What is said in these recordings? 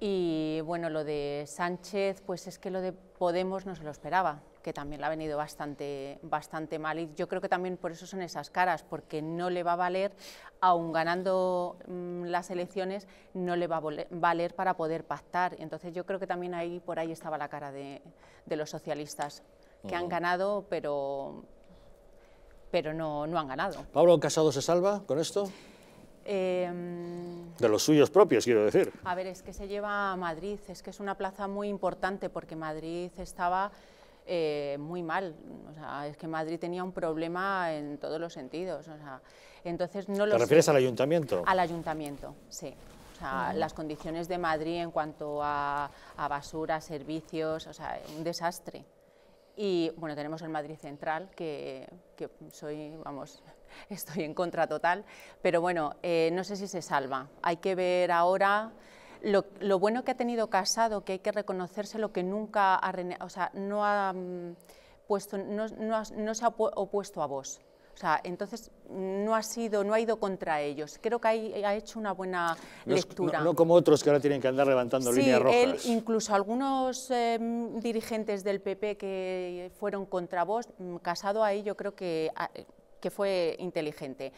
Y bueno, lo de Sánchez, pues es que lo de Podemos no se lo esperaba, que también le ha venido bastante, bastante mal. Y yo creo que también por eso son esas caras, porque no le va a valer, aun ganando mm, las elecciones, no le va a valer para poder pactar. Entonces yo creo que también ahí por ahí estaba la cara de, los socialistas, que han mm. ganado, pero, pero no, no han ganado. ¿Pablo Casado se salva con esto? Em, de los suyos propios, quiero decir. A ver, es que se lleva a Madrid, es que es una plaza muy importante porque Madrid estaba eh, muy mal. O sea, es que Madrid tenía un problema en todos los sentidos. O sea, entonces no ¿Te refieres al ayuntamiento? Al ayuntamiento, sí. O sea, las condiciones de Madrid en cuanto a, a basura, servicios, o sea, un desastre. Y bueno, tenemos el Madrid Central, que, soy, vamos, estoy en contra total, pero bueno, eh, no sé si se salva. Hay que ver ahora. Lo, bueno que ha tenido Casado, que hay que reconocerse lo que nunca ha, o sea, no, ha, mm, puesto, no, no se ha opuesto a vos. O sea, entonces no ha sido, no ha ido contra ellos. Creo que eh, ha hecho una buena lectura. No, como otros que ahora tienen que andar levantando líneas rojas. Él, incluso algunos em, dirigentes del PP que fueron contra vos, mm, Casado ahí yo creo que, ah, que fue inteligente.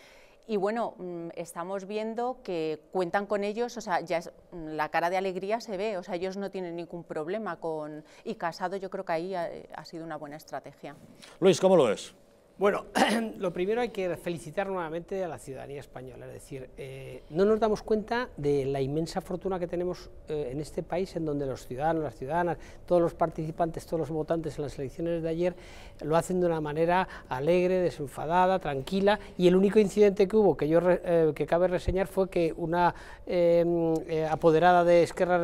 Y bueno, mm, estamos viendo que cuentan con ellos, o sea, ya es, mm, la cara de alegría se ve, o sea, ellos no tienen ningún problema con... Y Casado yo creo que ahí ha, eh, sido una buena estrategia. Luis, ¿cómo lo ves? Bueno, lo primero hay que felicitar nuevamente a la ciudadanía española, es decir, eh, no nos damos cuenta de la inmensa fortuna que tenemos eh, en este país, en donde los ciudadanos, las ciudadanas, todos los participantes, todos los votantes en las elecciones de ayer lo hacen de una manera alegre, desenfadada, tranquila, y el único incidente que hubo, que, yo, eh, que cabe reseñar, fue que una apoderada de Esquerra